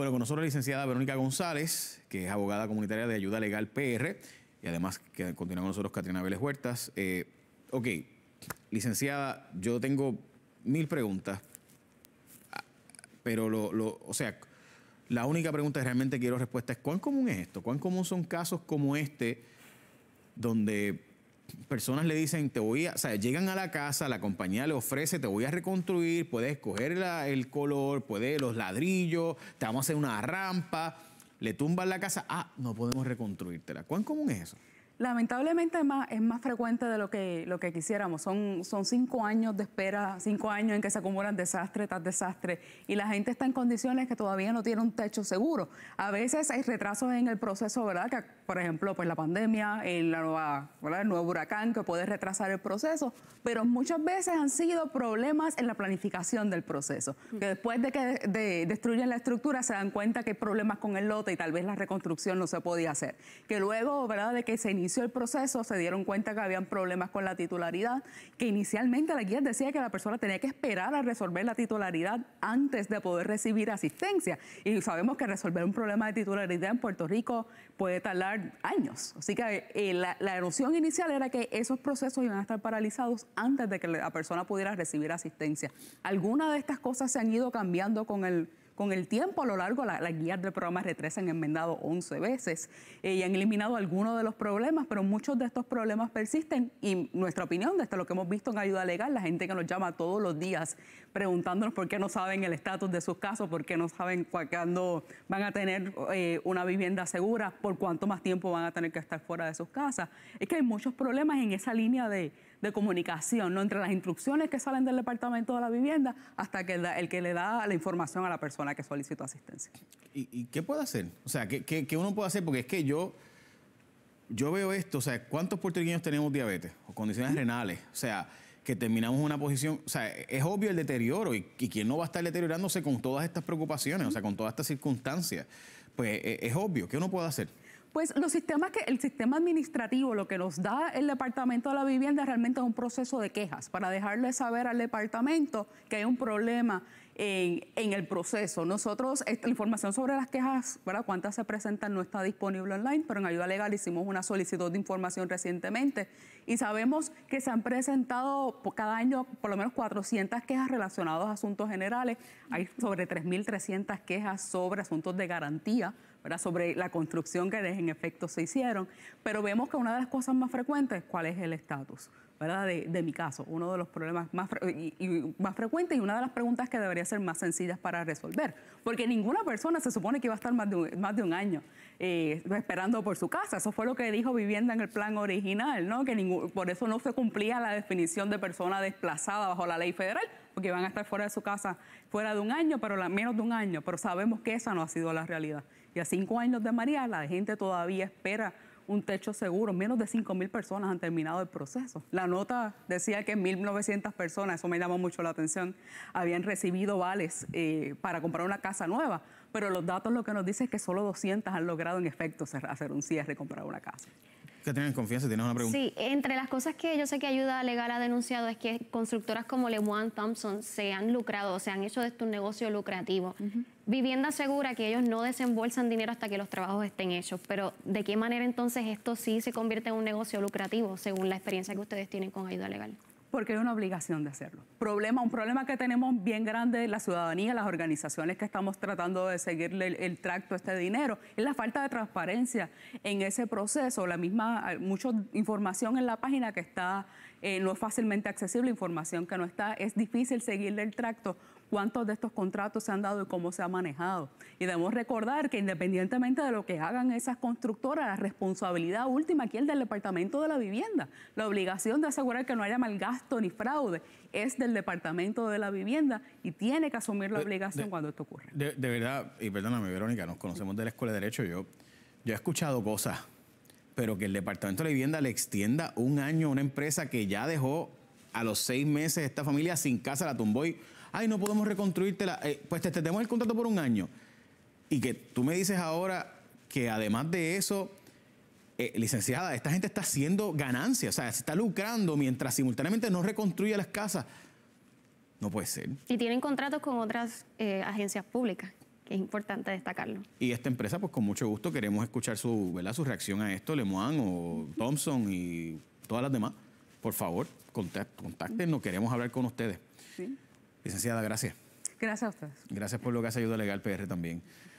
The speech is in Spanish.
Bueno, con nosotros la licenciada Verónica González, que es abogada comunitaria de Ayuda Legal PR, y además que continúa con nosotros Catrina Vélez Huertas. Eh, ok, licenciada, yo tengo mil preguntas, pero lo, lo, o sea, la única pregunta que realmente quiero respuesta es ¿cuán común es esto? ¿Cuán común son casos como este donde personas le dicen, te voy a, o sea, llegan a la casa, la compañía le ofrece, te voy a reconstruir, puedes escoger el color, puedes los ladrillos, te vamos a hacer una rampa, le tumban la casa, ah, no podemos reconstruírtela. ¿Cuán común es eso? Lamentablemente es más, es más frecuente de lo que, lo que quisiéramos. Son, son cinco años de espera, cinco años en que se acumulan desastres, tras desastre y la gente está en condiciones que todavía no tiene un techo seguro. A veces hay retrasos en el proceso, ¿verdad? Que, por ejemplo, pues la pandemia, en la nueva, ¿verdad? el nuevo huracán que puede retrasar el proceso, pero muchas veces han sido problemas en la planificación del proceso. Que después de que destruyen la estructura se dan cuenta que hay problemas con el lote y tal vez la reconstrucción no se podía hacer. Que luego, ¿verdad? De que se inició el proceso se dieron cuenta que habían problemas con la titularidad, que inicialmente la guía decía que la persona tenía que esperar a resolver la titularidad antes de poder recibir asistencia. Y sabemos que resolver un problema de titularidad en Puerto Rico puede tardar años. Así que eh, la, la inicial era que esos procesos iban a estar paralizados antes de que la persona pudiera recibir asistencia. Algunas de estas cosas se han ido cambiando con el con el tiempo a lo largo la, las guías del programa se han enmendado 11 veces eh, y han eliminado algunos de los problemas, pero muchos de estos problemas persisten y nuestra opinión, desde lo que hemos visto en ayuda legal, la gente que nos llama todos los días preguntándonos por qué no saben el estatus de sus casos, por qué no saben cuándo van a tener eh, una vivienda segura, por cuánto más tiempo van a tener que estar fuera de sus casas. Es que hay muchos problemas en esa línea de de comunicación, ¿no? Entre las instrucciones que salen del departamento de la vivienda hasta que el, que le da la información a la persona que solicita asistencia. ¿Y, qué puede hacer? O sea, ¿qué, uno puede hacer? Porque es que yo, yo veo esto, o sea, ¿cuántos puertorriqueños tenemos diabetes o condiciones renales? O sea, que terminamos en una posición, o sea, es obvio el deterioro y, quién quien no va a estar deteriorándose con todas estas preocupaciones, o sea, con todas estas circunstancias, pues e, es obvio, ¿qué uno puede hacer? Pues los sistemas que el sistema administrativo lo que nos da el departamento de la vivienda realmente es un proceso de quejas para dejarle saber al departamento que hay un problema en, el proceso. Nosotros, la información sobre las quejas, ¿verdad? cuántas se presentan, no está disponible online, pero en Ayuda Legal hicimos una solicitud de información recientemente y sabemos que se han presentado cada año por lo menos 400 quejas relacionadas a asuntos generales. Hay sobre 3.300 quejas sobre asuntos de garantía sobre la construcción que en efecto se hicieron, pero vemos que una de las cosas más frecuentes, ¿cuál es el estatus? ¿verdad? De, de, mi caso, uno de los problemas más, y, más frecuentes y una de las preguntas que debería ser más sencillas para resolver, porque ninguna persona se supone que iba a estar más de un, más de un año eh, esperando por su casa. Eso fue lo que dijo Vivienda en el plan original, ¿no? que ningún, por eso no se cumplía la definición de persona desplazada bajo la ley federal, porque van a estar fuera de su casa fuera de un año, pero menos de un año, pero sabemos que esa no ha sido la realidad. Y a cinco años de María, la gente todavía espera un techo seguro. Menos de 5.000 personas han terminado el proceso. La nota decía que 1.900 personas, eso me llamó mucho la atención, habían recibido vales eh, para comprar una casa nueva, pero los datos lo que nos dicen es que solo 200 han logrado en efecto hacer un cierre y comprar una casa confianza, tienes una pregunta. Sí, entre las cosas que yo sé que Ayuda Legal ha denunciado es que constructoras como One Thompson se han lucrado, se han hecho de esto un negocio lucrativo. Vivienda segura que ellos no desembolsan dinero hasta que los trabajos estén hechos, pero ¿de qué manera entonces esto sí se convierte en un negocio lucrativo según la experiencia que ustedes tienen con Ayuda Legal? porque hay una obligación de hacerlo. Problema, un problema que tenemos bien grande la ciudadanía, las organizaciones que estamos tratando de seguirle el, tracto a este dinero, es la falta de transparencia en ese proceso, la misma, mucha información en la página que está, eh, no es fácilmente accesible, información que no está, es difícil seguirle el tracto cuántos de estos contratos se han dado y cómo se ha manejado. Y debemos recordar que independientemente de lo que hagan esas constructoras, la responsabilidad última aquí es del Departamento de la Vivienda. La obligación de asegurar que no haya malgasto ni fraude es del Departamento de la Vivienda y tiene que asumir la obligación cuando esto ocurre. De, verdad, y perdóname Verónica, nos conocemos de la Escuela de Derecho, yo, yo he escuchado cosas, pero que el Departamento de la Vivienda le extienda un año a una empresa que ya dejó a los seis meses esta familia sin casa, la tumbó y ay, no podemos reconstruirte la... Eh, pues te tenemos el contrato por un año. Y que tú me dices ahora que además de eso, eh, licenciada, esta gente está haciendo ganancias, o sea, se está lucrando mientras simultáneamente no reconstruye las casas. No puede ser. Y tienen contratos con otras eh, agencias públicas, que es importante destacarlo. Y esta empresa, pues con mucho gusto queremos escuchar su, ¿verdad? su reacción a esto, Lemoine o Thompson y todas las demás. Por favor, contáctenos, queremos hablar con ustedes. Sí. Licenciada, gracias. Gracias a ustedes. Gracias por lo que hace Ayuda Legal PR también.